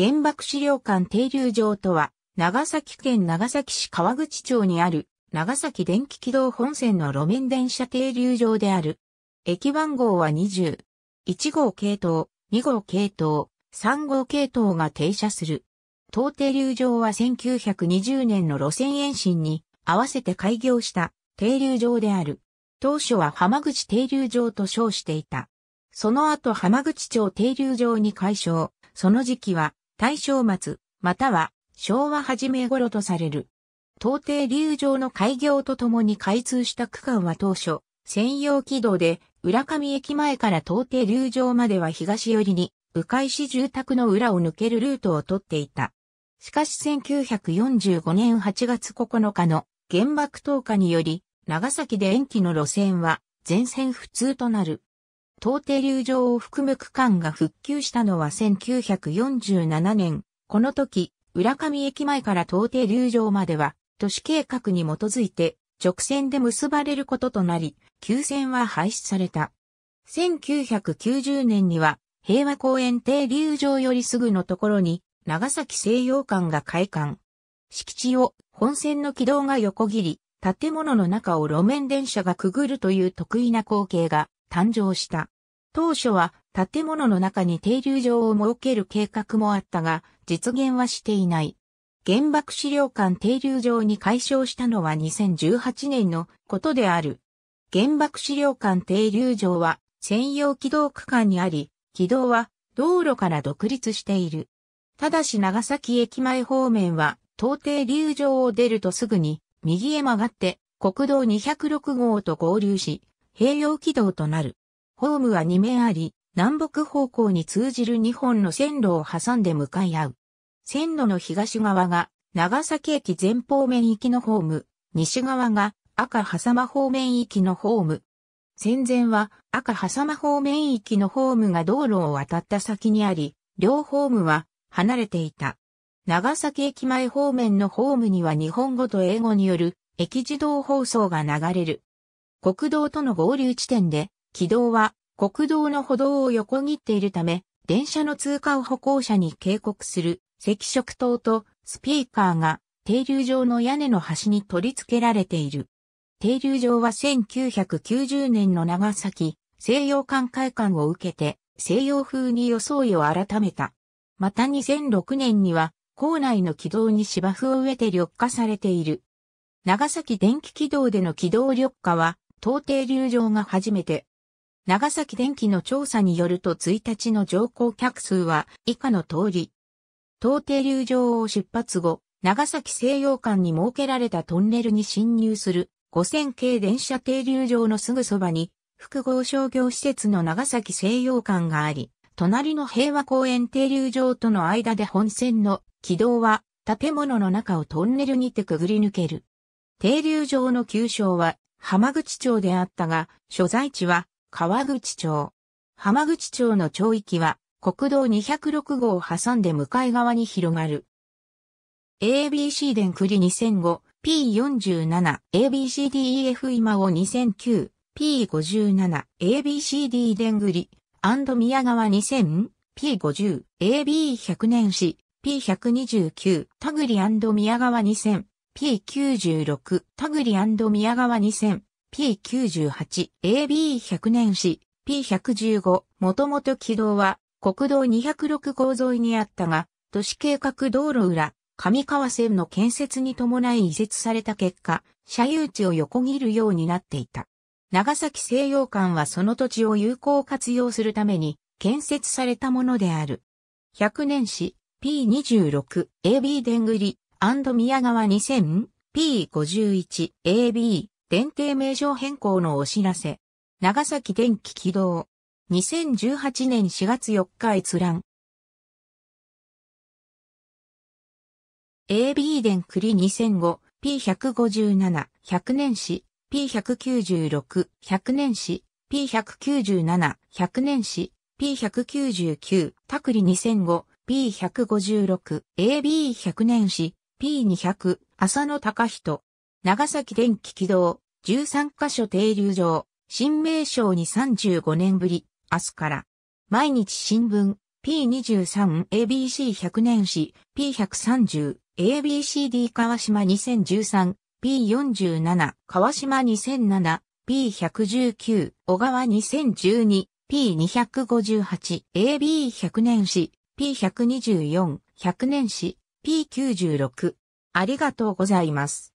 原爆資料館停留場とは、長崎県長崎市川口町にある、長崎電気軌道本線の路面電車停留場である。駅番号は20。1号系統、2号系統、3号系統が停車する。当停留場は1920年の路線延伸に合わせて開業した停留場である。当初は浜口停留場と称していた。その後浜口町停留場に解消。その時期は大正末、または昭和初め頃とされる。東帝流上の開業とともに開通した区間は当初、専用軌道で、浦上駅前から東帝流上までは東寄りに、迂回し住宅の裏を抜けるルートを取っていた。しかし1945年8月9日の原爆投下により、長崎で延期の路線は全線不通となる。東帝流上を含む区間が復旧したのは1947年。この時、浦上駅前から東帝流上までは、都市計画に基づいて直線で結ばれることとなり、休線は廃止された。1990年には、平和公園停留場よりすぐのところに、長崎西洋館が開館。敷地を本線の軌道が横切り、建物の中を路面電車がくぐるという得意な光景が誕生した。当初は建物の中に停留場を設ける計画もあったが、実現はしていない。原爆資料館停留場に解消したのは2018年のことである。原爆資料館停留場は専用軌道区間にあり、軌道は道路から独立している。ただし長崎駅前方面は、東停留場を出るとすぐに、右へ曲がって、国道206号と合流し、併用軌道となる。ホームは2面あり、南北方向に通じる2本の線路を挟んで向かい合う。線路の東側が長崎駅前方面行きのホーム、西側が赤狭間方面行きのホーム。戦前は赤狭間方面行きのホームが道路を渡った先にあり、両ホームは離れていた。長崎駅前方面のホームには日本語と英語による駅自動放送が流れる。国道との合流地点で、軌道は国道の歩道を横切っているため、電車の通過を歩行者に警告する赤色灯とスピーカーが停留場の屋根の端に取り付けられている。停留場は1990年の長崎西洋館会館を受けて西洋風に装いを改めた。また2006年には校内の軌道に芝生を植えて緑化されている。長崎電気軌道での軌道緑化は東帝流場が初めて。長崎電機の調査によると1日の乗降客数は以下の通り。東帝流場を出発後、長崎西洋館に設けられたトンネルに侵入する5000系電車停留場のすぐそばに複合商業施設の長崎西洋館があり、隣の平和公園停留場との間で本線の軌道は建物の中をトンネルにてくぐり抜ける。停留場の急所は浜口町であったが、所在地は川口町。浜口町の町域は国道206号を挟んで向かい側に広がる。ABC 電栗リ2005、P47、ABCDEF 今を2009、P57、ABCD 電グリ、宮川2000、P50、AB100 年史、P129、田栗宮川2000、P96、タグリ宮川2000、P98、AB100 年史、P115、もともと軌道は国道206号沿いにあったが、都市計画道路裏、上川線の建設に伴い移設された結果、車有地を横切るようになっていた。長崎西洋館はその土地を有効活用するために建設されたものである。100年史 P26AB でんぐり宮川 2000P51AB 電停名称変更のお知らせ。長崎電気起動。2018年4月4日閲覧。AB 電栗2005 P157 100年史 P196 100年史 P197 100年史 P199 タクリ2005 P156 AB100 年史 P200、浅野隆人、長崎電気軌道、13カ所停留場、新名称に35年ぶり、明日から。毎日新聞、P23、ABC100 年史、P130、ABCD 川島2013、P47、川島2007、P119、小川2012、P258、AB100 年史、P124、100年史、P96。ありがとうございます。